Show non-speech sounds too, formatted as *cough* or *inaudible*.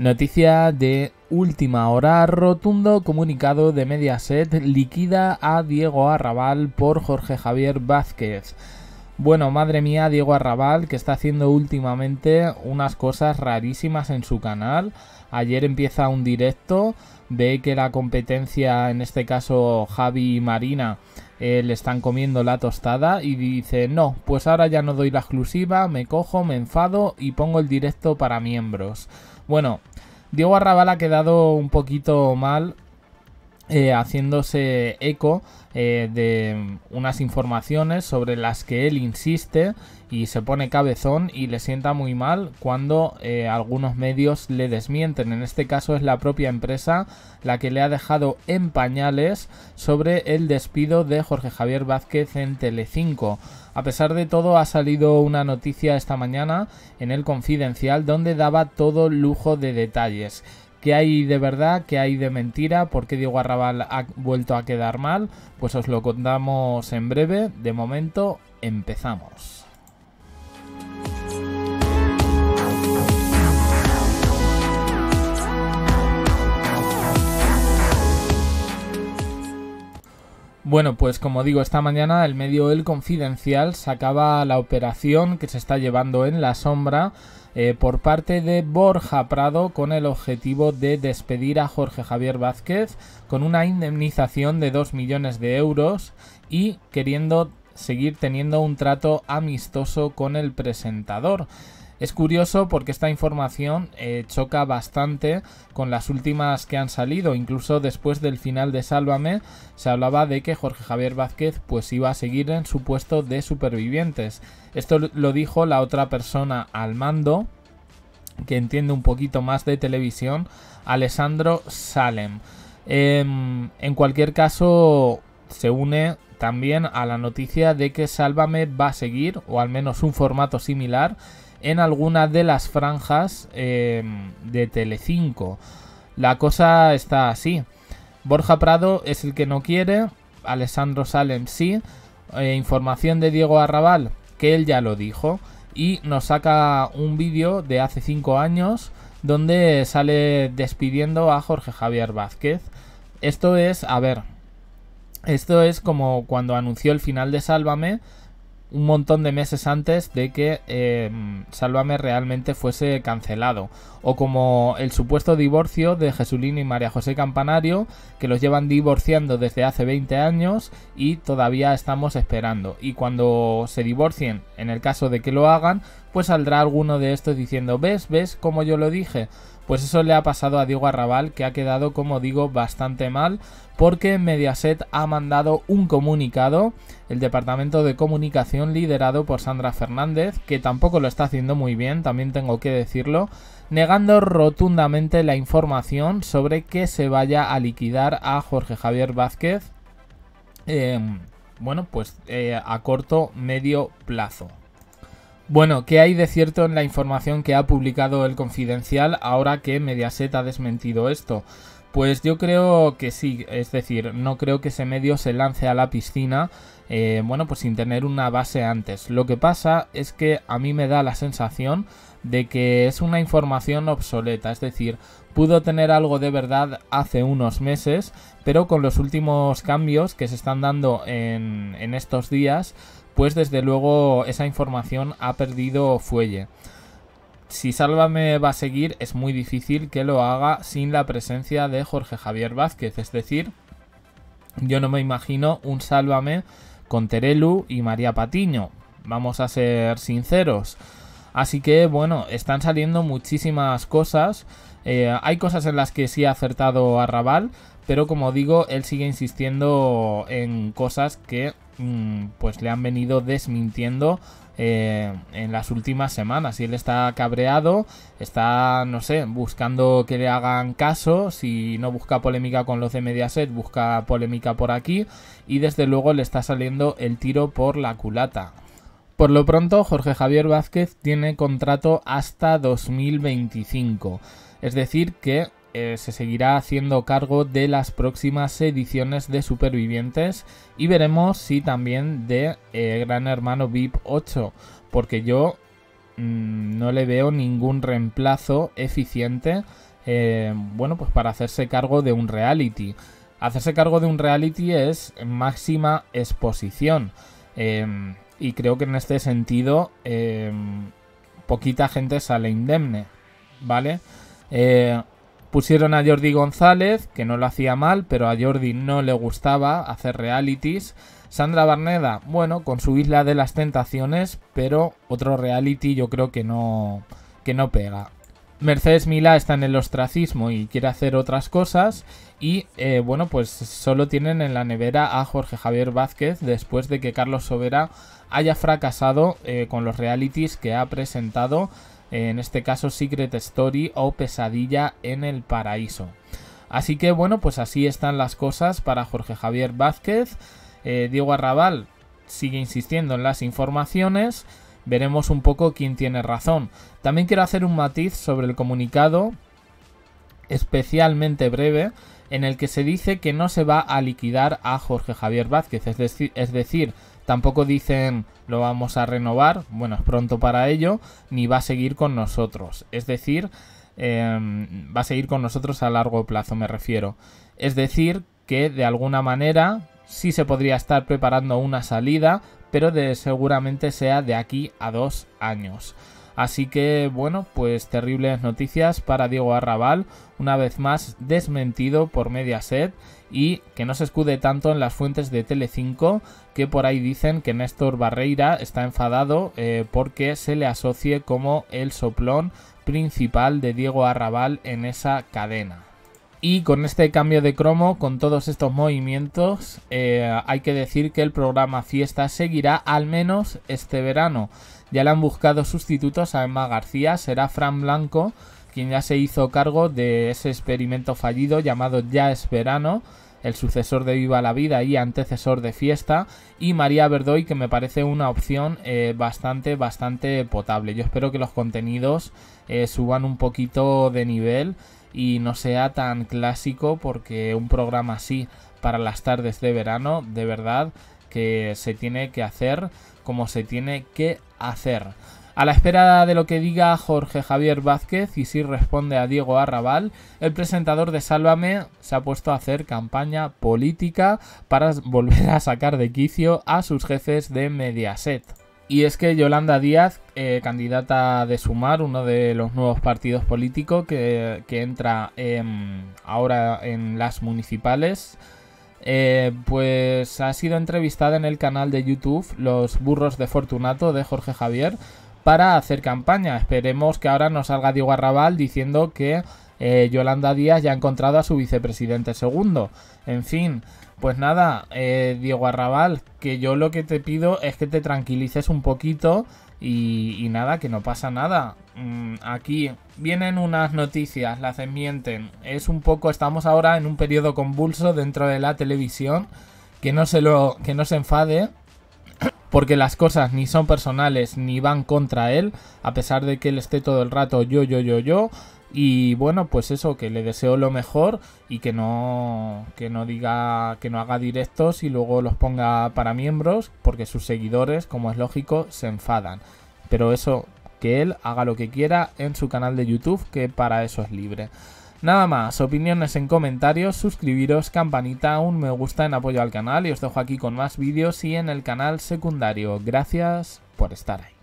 Noticia de última hora, rotundo comunicado de Mediaset liquida a Diego Arrabal por Jorge Javier Vázquez. Bueno, madre mía, Diego Arrabal, que está haciendo últimamente unas cosas rarísimas en su canal. Ayer empieza un directo, ve que la competencia, en este caso Javi y Marina, eh, le están comiendo la tostada y dice, no, pues ahora ya no doy la exclusiva, me cojo, me enfado y pongo el directo para miembros. Bueno, Diego Arrabal ha quedado un poquito mal eh, haciéndose eco eh, de unas informaciones sobre las que él insiste y se pone cabezón y le sienta muy mal cuando eh, algunos medios le desmienten. En este caso es la propia empresa la que le ha dejado en pañales sobre el despido de Jorge Javier Vázquez en Telecinco. A pesar de todo ha salido una noticia esta mañana en el Confidencial donde daba todo lujo de detalles. ¿Qué hay de verdad? ¿Qué hay de mentira? ¿Por qué Diego Arrabal ha vuelto a quedar mal? Pues os lo contamos en breve. De momento, empezamos. Bueno, pues como digo, esta mañana el medio El Confidencial sacaba la operación que se está llevando en la sombra eh, por parte de Borja Prado con el objetivo de despedir a Jorge Javier Vázquez con una indemnización de 2 millones de euros y queriendo seguir teniendo un trato amistoso con el presentador. Es curioso porque esta información eh, choca bastante con las últimas que han salido. Incluso después del final de Sálvame se hablaba de que Jorge Javier Vázquez pues iba a seguir en su puesto de supervivientes. Esto lo dijo la otra persona al mando que entiende un poquito más de televisión, Alessandro Salem. Em, en cualquier caso, se une también a la noticia de que Sálvame va a seguir, o al menos un formato similar, en alguna de las franjas em, de Telecinco. La cosa está así. Borja Prado es el que no quiere, Alessandro Salem sí, eh, información de Diego Arrabal, que él ya lo dijo, y nos saca un vídeo de hace 5 años donde sale despidiendo a Jorge Javier Vázquez. Esto es, a ver, esto es como cuando anunció el final de Sálvame, un montón de meses antes de que eh, Sálvame realmente fuese cancelado. O como el supuesto divorcio de Jesulino y María José Campanario, que los llevan divorciando desde hace 20 años y todavía estamos esperando. Y cuando se divorcien, en el caso de que lo hagan, pues saldrá alguno de estos diciendo, ¿ves? ¿Ves como yo lo dije? Pues eso le ha pasado a Diego Arrabal, que ha quedado, como digo, bastante mal, porque Mediaset ha mandado un comunicado, el departamento de comunicación liderado por Sandra Fernández, que tampoco lo está haciendo muy bien, también tengo que decirlo, negando rotundamente la información sobre que se vaya a liquidar a Jorge Javier Vázquez. Em, bueno, pues eh, a corto, medio plazo. Bueno, ¿qué hay de cierto en la información que ha publicado el Confidencial ahora que Mediaset ha desmentido esto? Pues yo creo que sí, es decir, no creo que ese medio se lance a la piscina, eh, bueno, pues sin tener una base antes. Lo que pasa es que a mí me da la sensación de que es una información obsoleta, es decir, pudo tener algo de verdad hace unos meses, pero con los últimos cambios que se están dando en, en estos días, pues desde luego esa información ha perdido fuelle. Si Sálvame va a seguir, es muy difícil que lo haga sin la presencia de Jorge Javier Vázquez. Es decir, yo no me imagino un Sálvame con Terelu y María Patiño. Vamos a ser sinceros. Así que bueno, están saliendo muchísimas cosas. Eh, hay cosas en las que sí ha acertado Arrabal pero como digo, él sigue insistiendo en cosas que mm, pues le han venido desmintiendo eh, en las últimas semanas. Y él está cabreado, está, no sé, buscando que le hagan caso. Si no busca polémica con los de Mediaset, busca polémica por aquí. Y desde luego le está saliendo el tiro por la culata. Por lo pronto, Jorge Javier Vázquez tiene contrato hasta 2025. Es decir, que eh, se seguirá haciendo cargo de las próximas ediciones de Supervivientes y veremos si también de eh, Gran Hermano VIP 8, porque yo mm, no le veo ningún reemplazo eficiente, eh, bueno, pues para hacerse cargo de un reality. Hacerse cargo de un reality es máxima exposición em, y creo que en este sentido em, poquita gente sale indemne, ¿vale? Eh, Pusieron a Jordi González, que no lo hacía mal, pero a Jordi no le gustaba hacer realities. Sandra Barneda, bueno, con su Isla de las Tentaciones, pero otro reality yo creo que no, que no pega. Mercedes Milá está en el ostracismo y quiere hacer otras cosas. Y eh, bueno, pues solo tienen en la nevera a Jorge Javier Vázquez después de que Carlos Sobera haya fracasado eh, con los realities que ha presentado en este caso Secret Story o Pesadilla en el Paraíso. Así que bueno, pues así están las cosas para Jorge Javier Vázquez. Eh, Diego Arrabal sigue insistiendo en las informaciones. Veremos un poco quién tiene razón. También quiero hacer un matiz sobre el comunicado, especialmente breve, en el que se dice que no se va a liquidar a Jorge Javier Vázquez. Es, decir, es decir, Tampoco dicen lo vamos a renovar, bueno, es pronto para ello, ni va a seguir con nosotros. Es decir, em, va a seguir con nosotros a largo plazo, me refiero. Es decir, que de alguna manera sí se podría estar preparando una salida, pero de, seguramente sea de aquí a dos años. Así que bueno, pues terribles noticias para Diego Arrabal, una vez más desmentido por Mediaset y que no se escude tanto en las fuentes de Telecinco que por ahí dicen que Néstor Barreira está enfadado eh, porque se le asocie como el soplón principal de Diego Arrabal en esa cadena. Y con este cambio de cromo, con todos estos movimientos, eh, hay que decir que el programa Fiesta seguirá al menos este verano. Ya le han buscado sustitutos a Emma García, será Fran Blanco quien ya se hizo cargo de ese experimento fallido llamado Ya es verano, el sucesor de Viva la Vida y antecesor de Fiesta, y María Verdoy, que me parece una opción eh, bastante, bastante potable. Yo espero que los contenidos eh, suban un poquito de nivel y no sea tan clásico porque un programa así para las tardes de verano, de verdad, que se tiene que hacer como se tiene que hacer. A la espera de lo que diga Jorge Javier Vázquez y si responde a Diego Arrabal, el presentador de Sálvame se ha puesto a hacer campaña política para volver a sacar de quicio a sus jefes de Mediaset. Y es que Yolanda Díaz, eh, candidata de Sumar, uno de los nuevos partidos políticos que, entra em, ahora en las municipales, eh, pues ha sido entrevistada en el canal de YouTube Los Burros de Fortunato de Jorge Javier para hacer campaña. Esperemos que ahora no salga Diego Arrabal diciendo que eh, Yolanda Díaz ya ha encontrado a su vicepresidente segundo. En fin, pues nada, eh, Diego Arrabal, que yo lo que te pido es que te tranquilices un poquito y, nada, que no pasa nada. Mm, aquí vienen unas noticias, las desmienten. Es un poco, estamos ahora en un periodo convulso dentro de la televisión. Que no se lo, que no se enfade, *coughs* porque las cosas ni son personales ni van contra él, a pesar de que él esté todo el rato yo, yo, yo, yo. Y bueno, pues eso, que le deseo lo mejor y que no, no diga, que no haga directos y luego los ponga para miembros, porque sus seguidores, como es lógico, se enfadan. Pero eso, que él haga lo que quiera en su canal de YouTube, que para eso es libre. Nada más, opiniones en comentarios, suscribiros, campanita, un me gusta en apoyo al canal y os dejo aquí con más vídeos y en el canal secundario. Gracias por estar ahí.